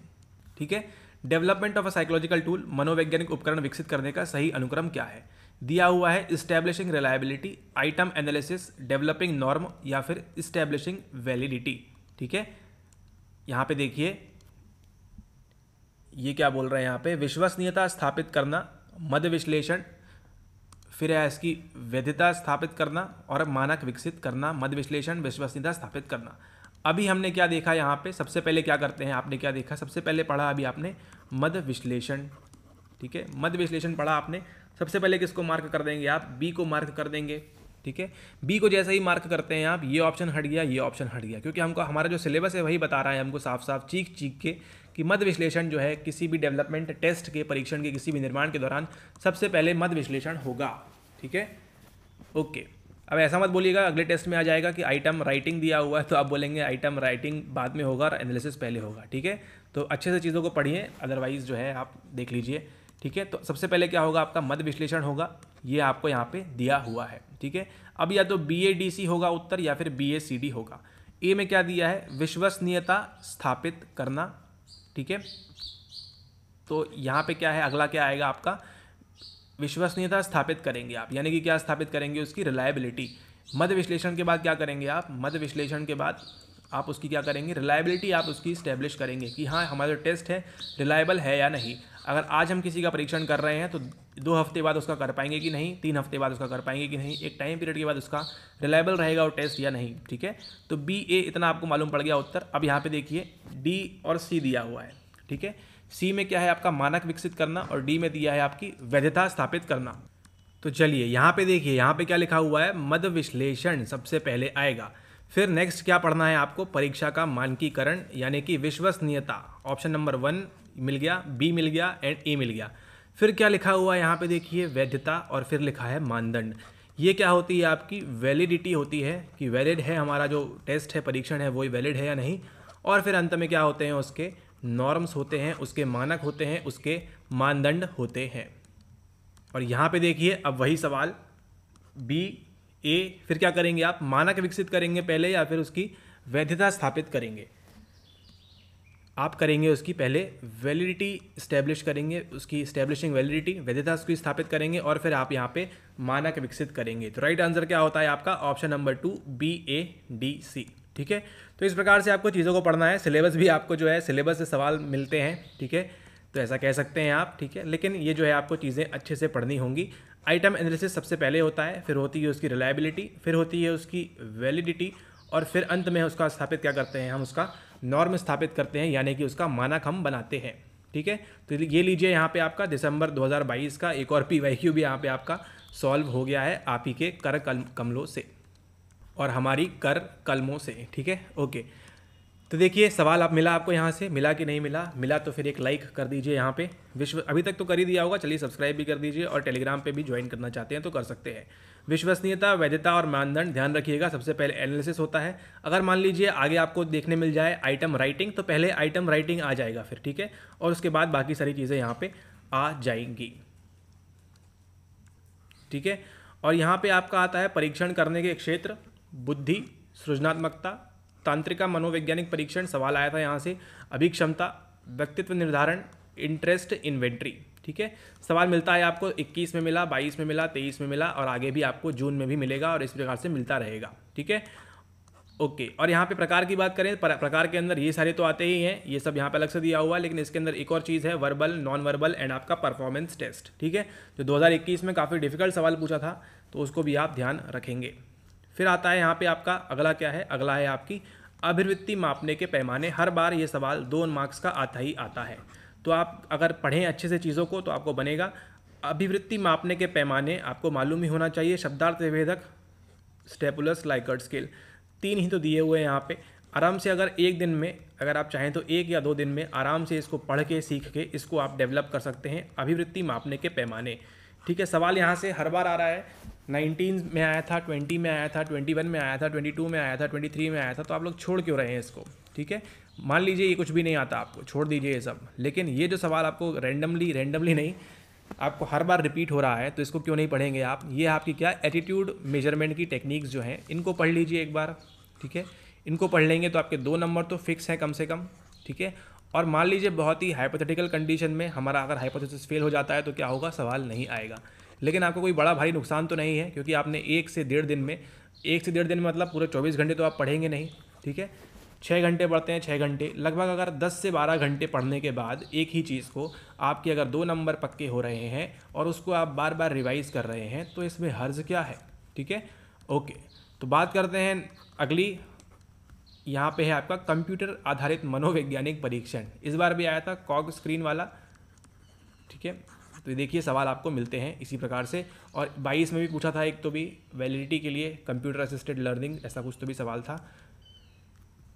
ठीक है development of a psychological tool मनोवैज्ञानिक उपकरण विकसित करने का सही अनुक्रम क्या है दिया हुआ है establishing reliability item analysis developing norm या फिर इस्टैब्लिशिंग वैलिडिटी ठीक है यहाँ पे देखिए ये क्या बोल रहे हैं यहाँ पे विश्वसनीयता स्थापित करना मद विश्लेषण फिर है इसकी वैधता स्थापित करना और मानक विकसित करना मद विश्लेषण विश्वसनीयता स्थापित करना अभी हमने क्या देखा यहाँ पे सबसे पहले क्या करते हैं आपने क्या देखा सबसे पहले पढ़ा अभी आपने मध विश्लेषण ठीक है मध विश्लेषण पढ़ा आपने सबसे पहले किसको मार्क कर देंगे आप बी को मार्क कर देंगे ठीक है बी को जैसे ही मार्क करते हैं आप ये ऑप्शन हट गया ये ऑप्शन हट गया क्योंकि हमको हमारा जो सिलेबस है वही बता रहा है हमको साफ साफ चीख चीख के कि मध विश्लेषण जो है किसी भी डेवलपमेंट टेस्ट के परीक्षण के किसी भी निर्माण के दौरान सबसे पहले मध विश्लेषण होगा ठीक है ओके अब ऐसा मत बोलिएगा अगले टेस्ट में आ जाएगा कि आइटम राइटिंग दिया हुआ है तो आप बोलेंगे आइटम राइटिंग बाद में होगा और एनालिसिस पहले होगा ठीक है तो अच्छे से चीज़ों को पढ़िए अदरवाइज़ जो है आप देख लीजिए ठीक है तो सबसे पहले क्या होगा आपका मध्य विश्लेषण होगा ये आपको यहाँ पे दिया हुआ है ठीक है अब या तो बी ए डी सी होगा उत्तर या फिर बी ए सी डी होगा ए में क्या दिया है विश्वसनीयता स्थापित करना ठीक है तो यहाँ पे क्या है अगला क्या आएगा आपका विश्वसनीयता स्थापित करेंगे आप यानी कि क्या स्थापित करेंगे उसकी रिलायबिलिटी मध्य विश्लेषण के बाद क्या करेंगे आप मध्य विश्लेषण के बाद आप उसकी क्या करेंगे रिलायबिलिटी आप उसकी स्टैब्लिश करेंगे कि हाँ हमारा जो टेस्ट है रिलायबल है या नहीं अगर आज हम किसी का परीक्षण कर रहे हैं तो दो हफ्ते बाद उसका कर पाएंगे कि नहीं तीन हफ्ते बाद उसका कर पाएंगे कि नहीं एक टाइम पीरियड के बाद उसका रिलायबल रहेगा वो टेस्ट या नहीं ठीक है तो बी ए इतना आपको मालूम पड़ गया उत्तर अब यहाँ पर देखिए डी और सी दिया हुआ है ठीक है सी में क्या है आपका मानक विकसित करना और डी में दिया है आपकी वैधता स्थापित करना तो चलिए यहाँ पे देखिए यहाँ पे क्या लिखा हुआ है मद विश्लेषण सबसे पहले आएगा फिर नेक्स्ट क्या पढ़ना है आपको परीक्षा का मानकीकरण यानी कि विश्वसनीयता ऑप्शन नंबर वन मिल गया बी मिल गया एंड ए मिल गया फिर क्या लिखा हुआ है यहाँ पे देखिए वैधता और फिर लिखा है मानदंड ये क्या होती है आपकी वैलिडिटी होती है कि वैलिड है हमारा जो टेस्ट है परीक्षण है वो वैलिड है या नहीं और फिर अंत में क्या होते हैं उसके नॉर्म्स होते हैं उसके मानक होते हैं उसके मानदंड होते हैं और यहाँ पे देखिए अब वही सवाल बी ए फिर क्या करेंगे आप मानक विकसित करेंगे पहले या फिर उसकी वैधता स्थापित करेंगे आप करेंगे उसकी पहले वैलिडिटी इस्टेब्लिश करेंगे उसकी इस्टेब्लिशिंग वैलिडिटी वैधता उसकी स्थापित करेंगे और फिर आप यहाँ पे मानक विकसित करेंगे तो राइट आंसर क्या होता है आपका option number two B A D C ठीक है तो इस प्रकार से आपको चीज़ों को पढ़ना है सिलेबस भी आपको जो है सिलेबस से सवाल मिलते हैं ठीक है तो ऐसा कह सकते हैं आप ठीक है लेकिन ये जो है आपको चीज़ें अच्छे से पढ़नी होंगी आइटम एनालिसिस सबसे पहले होता है फिर होती है उसकी रिलायबिलिटी फिर होती है उसकी वैलिडिटी और फिर अंत में उसका स्थापित क्या करते हैं हम उसका नॉर्म स्थापित करते हैं यानी कि उसका मानक हम बनाते हैं ठीक है तो ये लीजिए यहाँ पे आपका दिसंबर 2022 का एक और पी भी यहाँ पे आपका सॉल्व हो गया है आप ही के कर कमलों से और हमारी कर कलमों से ठीक है ओके तो देखिए सवाल आप मिला आपको यहाँ से मिला कि नहीं मिला मिला तो फिर एक लाइक कर दीजिए यहाँ पे विश्व अभी तक तो कर ही दिया होगा चलिए सब्सक्राइब भी कर दीजिए और टेलीग्राम पे भी ज्वाइन करना चाहते हैं तो कर सकते हैं विश्वसनीयता वैधता और मानदंड ध्यान रखिएगा सबसे पहले एनालिसिस होता है अगर मान लीजिए आगे आपको देखने मिल जाए आइटम राइटिंग तो पहले आइटम राइटिंग आ जाएगा फिर ठीक है और उसके बाद बाकी सारी चीज़ें यहाँ पर आ जाएंगी ठीक है और यहाँ पर आपका आता है परीक्षण करने के क्षेत्र बुद्धि सृजनात्मकता तांत्रिका मनोवैज्ञानिक परीक्षण सवाल आया था यहाँ से अभिक्षमता व्यक्तित्व निर्धारण इंटरेस्ट इन्वेंट्री ठीक है सवाल मिलता है आपको 21 में मिला 22 में मिला 23 में मिला और आगे भी आपको जून में भी मिलेगा और इस प्रकार से मिलता रहेगा ठीक है ओके और यहाँ पे प्रकार की बात करें प्रकार के अंदर ये सारे तो आते ही हैं ये सब यहाँ पे अलग से दिया हुआ है लेकिन इसके अंदर एक और चीज़ है वर्बल नॉन वर्बल एंड आपका परफॉर्मेंस टेस्ट ठीक है जो दो में काफ़ी डिफिकल्ट सवाल पूछा था तो उसको भी आप ध्यान रखेंगे फिर आता है यहाँ पे आपका अगला क्या है अगला है आपकी अभिवृत्ति मापने के पैमाने हर बार ये सवाल दो मार्क्स का आता ही आता है तो आप अगर पढ़ें अच्छे से चीज़ों को तो आपको बनेगा अभिवृत्ति मापने के पैमाने आपको मालूम ही होना चाहिए शब्दार्थ विभेदक स्टेपुलस लाइकर्ड स्केल तीन ही तो दिए हुए हैं यहाँ पे आराम से अगर एक दिन में अगर आप चाहें तो एक या दो दिन में आराम से इसको पढ़ के सीख के इसको आप डेवलप कर सकते हैं अभिवृत्ति मापने के पैमाने ठीक है सवाल यहाँ से हर बार आ रहा है नाइनटीन में आया था ट्वेंटी में आया था ट्वेंटी वन में आया था ट्वेंटी टू में आया था ट्वेंटी थ्री में आया था तो आप लोग छोड़ क्यों रहे हैं इसको ठीक है मान लीजिए ये कुछ भी नहीं आता आपको छोड़ दीजिए ये सब लेकिन ये जो सवाल आपको रैंडमली रैंडमली नहीं आपको हर बार रिपीट हो रहा है तो इसको क्यों नहीं पढ़ेंगे आप ये आपकी क्या एटीट्यूड मेजरमेंट की टेक्निक्स जो हैं इनको पढ़ लीजिए एक बार ठीक है इनको पढ़ लेंगे तो आपके दो नंबर तो फिक्स हैं कम से कम ठीक है और मान लीजिए बहुत ही हाइपोथेटिकल कंडीशन में हमारा अगर हाइपोथेसिस फेल हो जाता है तो क्या होगा सवाल नहीं आएगा लेकिन आपको कोई बड़ा भारी नुकसान तो नहीं है क्योंकि आपने एक से डेढ़ दिन में एक से डेढ़ दिन में मतलब पूरे चौबीस घंटे तो आप पढ़ेंगे नहीं ठीक है छः घंटे पढ़ते हैं छः घंटे लगभग अगर दस से बारह घंटे पढ़ने के बाद एक ही चीज़ को आपके अगर दो नंबर पक्के हो रहे हैं और उसको आप बार बार रिवाइज़ कर रहे हैं तो इसमें हर्ज क्या है ठीक है ओके तो बात करते हैं अगली यहाँ पे है आपका कंप्यूटर आधारित मनोवैज्ञानिक परीक्षण इस बार भी आया था कॉग स्क्रीन वाला ठीक है तो देखिए सवाल आपको मिलते हैं इसी प्रकार से और बाईस में भी पूछा था एक तो भी वैलिडिटी के लिए कंप्यूटर असिस्टेड लर्निंग ऐसा कुछ तो भी सवाल था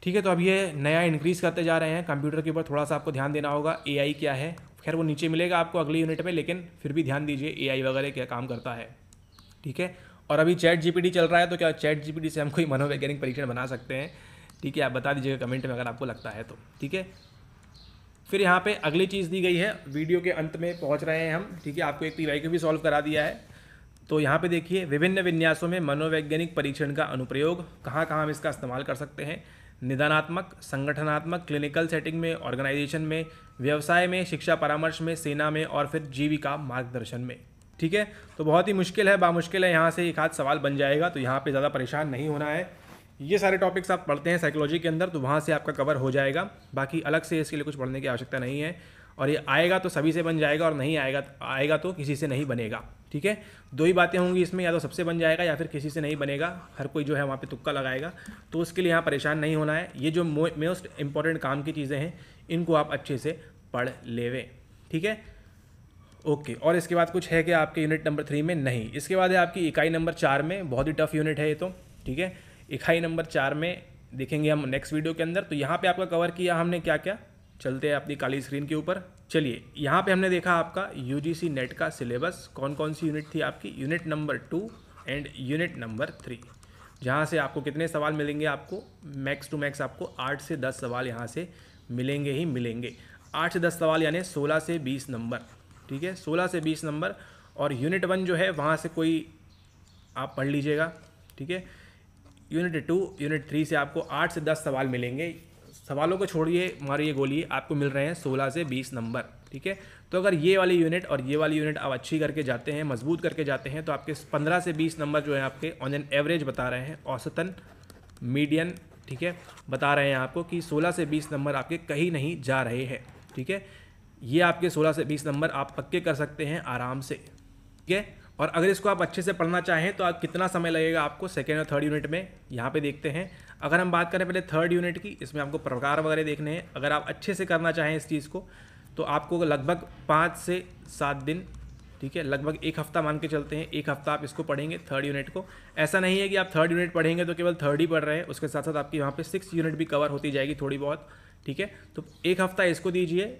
ठीक है तो अब ये नया इंक्रीज़ करते जा रहे हैं कंप्यूटर के ऊपर थोड़ा सा आपको ध्यान देना होगा ए क्या है खैर वो नीचे मिलेगा आपको अगली यूनिट में लेकिन फिर भी ध्यान दीजिए ए वगैरह क्या काम करता है ठीक है और अभी चैट जी चल रहा है तो क्या चैट जी से हम कोई मनोवैज्ञानिक परीक्षण बना सकते हैं ठीक है आप बता दीजिएगा कमेंट में अगर आपको लगता है तो ठीक है फिर यहाँ पे अगली चीज़ दी गई है वीडियो के अंत में पहुँच रहे हैं हम ठीक है आपको एक पी को भी सॉल्व करा दिया है तो यहाँ पे देखिए विभिन्न विन्यासों में मनोवैज्ञानिक परीक्षण का अनुप्रयोग कहाँ कहाँ हम इसका इस्तेमाल कर सकते हैं निदानात्मक संगठनात्मक क्लिनिकल सेटिंग में ऑर्गेनाइजेशन में व्यवसाय में शिक्षा परामर्श में सेना में और फिर जीविका मार्गदर्शन में ठीक है तो बहुत ही मुश्किल है बामुश्किल है यहाँ से एक हाथ सवाल बन जाएगा तो यहाँ पर ज़्यादा परेशान नहीं होना है ये सारे टॉपिक्स आप पढ़ते हैं साइकोलॉजी के अंदर तो वहाँ से आपका कवर हो जाएगा बाकी अलग से इसके लिए कुछ पढ़ने की आवश्यकता नहीं है और ये आएगा तो सभी से बन जाएगा और नहीं आएगा आएगा तो किसी से नहीं बनेगा ठीक है दो ही बातें होंगी इसमें या तो सबसे बन जाएगा या फिर किसी से नहीं बनेगा हर कोई जो है वहाँ पे तुक्का लगाएगा तो उसके लिए यहाँ परेशान नहीं होना है ये जो मोस्ट इंपॉर्टेंट काम की चीज़ें हैं इनको आप अच्छे से पढ़ लेवे ठीक है ओके और इसके बाद कुछ है कि आपके यूनिट नंबर थ्री में नहीं इसके बाद है आपकी इकाई नंबर चार में बहुत ही टफ यूनिट है ये तो ठीक है इकाई नंबर चार में देखेंगे हम नेक्स्ट वीडियो के अंदर तो यहाँ पे आपका कवर किया हमने क्या क्या चलते हैं अपनी काली स्क्रीन के ऊपर चलिए यहाँ पे हमने देखा आपका यू नेट का सिलेबस कौन कौन सी यूनिट थी आपकी unit number two and unit number three जहाँ से आपको कितने सवाल मिलेंगे आपको मैक्स टू मैक्स आपको आठ से दस सवाल यहाँ से मिलेंगे ही मिलेंगे आठ से दस सवाल यानी सोलह से बीस नंबर ठीक है सोलह से बीस नंबर और यूनिट वन जो है वहाँ से कोई आप पढ़ लीजिएगा ठीक है यूनिट टू यूनिट थ्री से आपको आठ से दस सवाल मिलेंगे सवालों को छोड़िए मारिए गोलिए आपको मिल रहे हैं सोलह से बीस नंबर ठीक है तो अगर ये वाली यूनिट और ये वाली यूनिट आप अच्छी करके जाते हैं मजबूत करके जाते हैं तो आपके पंद्रह से बीस नंबर जो है आपके ऑन एन एवरेज बता रहे हैं औसतन मीडियन ठीक है बता रहे हैं आपको कि सोलह से बीस नंबर आपके कहीं नहीं जा रहे हैं ठीक है ये आपके सोलह से बीस नंबर आप पक्के कर सकते हैं आराम से ठीक है और अगर इसको आप अच्छे से पढ़ना चाहें तो आप कितना समय लगेगा आपको सेकेंड और थर्ड यूनिट में यहाँ पे देखते हैं अगर हम बात करें पहले थर्ड यूनिट की इसमें आपको प्रकार वगैरह देखने हैं अगर आप अच्छे से करना चाहें इस चीज़ को तो आपको लगभग पाँच से सात दिन ठीक है लगभग एक हफ्ता मान के चलते हैं एक हफ्ता आप इसको पढ़ेंगे थर्ड यूनिट को ऐसा नहीं है कि आप थर्ड यूनिट पढ़ेंगे तो केवल थर्ड ही पढ़ रहे हैं उसके साथ साथ आपकी यहाँ पर सिक्स यूनिट भी कवर होती जाएगी थोड़ी बहुत ठीक है तो एक हफ्ता इसको दीजिए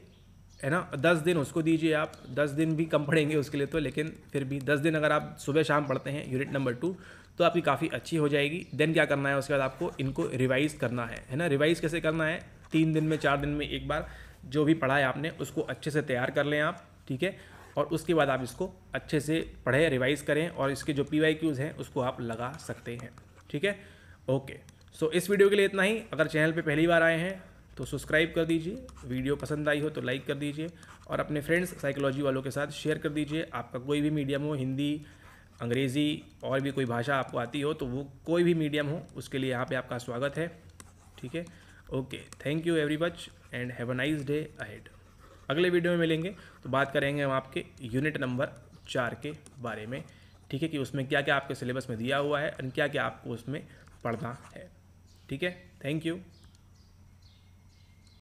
है ना दस दिन उसको दीजिए आप दस दिन भी कम पड़ेंगे उसके लिए तो लेकिन फिर भी दस दिन अगर आप सुबह शाम पढ़ते हैं यूनिट नंबर टू तो आपकी काफ़ी अच्छी हो जाएगी देन क्या करना है उसके बाद आपको इनको रिवाइज़ करना है है ना रिवाइज़ कैसे करना है तीन दिन में चार दिन में एक बार जो भी पढ़ा है आपने उसको अच्छे से तैयार कर लें आप ठीक है और उसके बाद आप इसको अच्छे से पढ़ें रिवाइज़ करें और इसके जो पी वाई क्यूज़ हैं उसको आप लगा सकते हैं ठीक है ओके सो इस वीडियो के लिए इतना ही अगर चैनल पर पहली बार आए हैं तो सब्सक्राइब कर दीजिए वीडियो पसंद आई हो तो लाइक कर दीजिए और अपने फ्रेंड्स साइकोलॉजी वालों के साथ शेयर कर दीजिए आपका कोई भी मीडियम हो हिंदी अंग्रेज़ी और भी कोई भाषा आपको आती हो तो वो कोई भी मीडियम हो उसके लिए यहाँ पे आपका स्वागत है ठीक है okay thank you every much and have a nice day ahead अगले वीडियो में मिलेंगे तो बात करेंगे हम आपके यूनिट नंबर चार के बारे में ठीक है कि उसमें क्या क्या आपके सिलेबस में दिया हुआ है एंड क्या क्या आपको उसमें पढ़ना है ठीक है थैंक यू